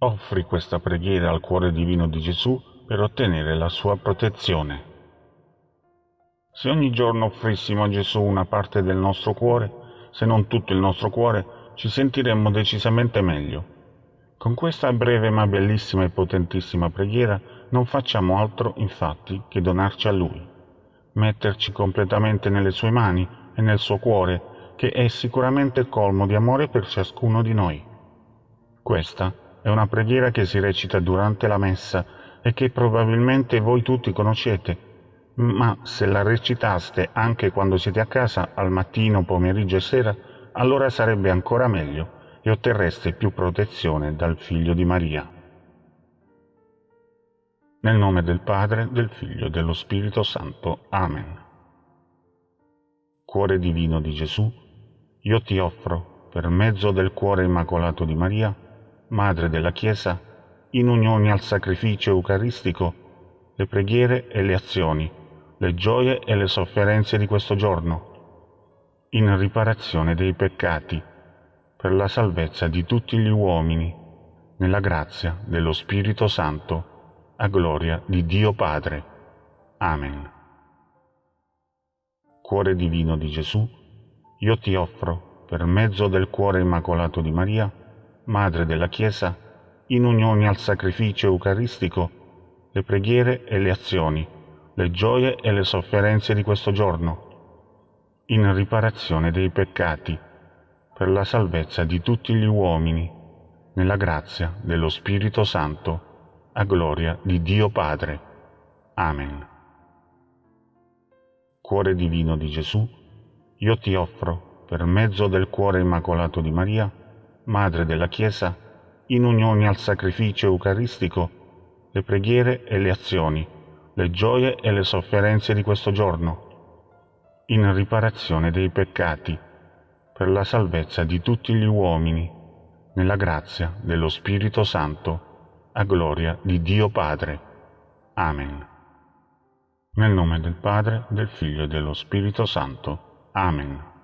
Offri questa preghiera al cuore divino di Gesù per ottenere la sua protezione. Se ogni giorno offrissimo a Gesù una parte del nostro cuore, se non tutto il nostro cuore, ci sentiremmo decisamente meglio. Con questa breve ma bellissima e potentissima preghiera non facciamo altro, infatti, che donarci a Lui, metterci completamente nelle sue mani e nel suo cuore, che è sicuramente colmo di amore per ciascuno di noi. Questa è è una preghiera che si recita durante la messa e che probabilmente voi tutti conoscete, ma se la recitaste anche quando siete a casa, al mattino, pomeriggio e sera, allora sarebbe ancora meglio e otterreste più protezione dal Figlio di Maria. Nel nome del Padre, del Figlio e dello Spirito Santo. Amen. Cuore divino di Gesù, io ti offro, per mezzo del cuore immacolato di Maria, Madre della Chiesa, in unione al sacrificio eucaristico, le preghiere e le azioni, le gioie e le sofferenze di questo giorno, in riparazione dei peccati, per la salvezza di tutti gli uomini, nella grazia dello Spirito Santo, a gloria di Dio Padre. Amen. Cuore divino di Gesù, io ti offro, per mezzo del cuore immacolato di Maria, Madre della Chiesa, in unione al sacrificio eucaristico, le preghiere e le azioni, le gioie e le sofferenze di questo giorno, in riparazione dei peccati, per la salvezza di tutti gli uomini, nella grazia dello Spirito Santo, a gloria di Dio Padre. Amen. Cuore divino di Gesù, io ti offro, per mezzo del cuore immacolato di Maria, Madre della Chiesa, in unione al sacrificio eucaristico, le preghiere e le azioni, le gioie e le sofferenze di questo giorno, in riparazione dei peccati, per la salvezza di tutti gli uomini, nella grazia dello Spirito Santo, a gloria di Dio Padre. Amen. Nel nome del Padre, del Figlio e dello Spirito Santo. Amen.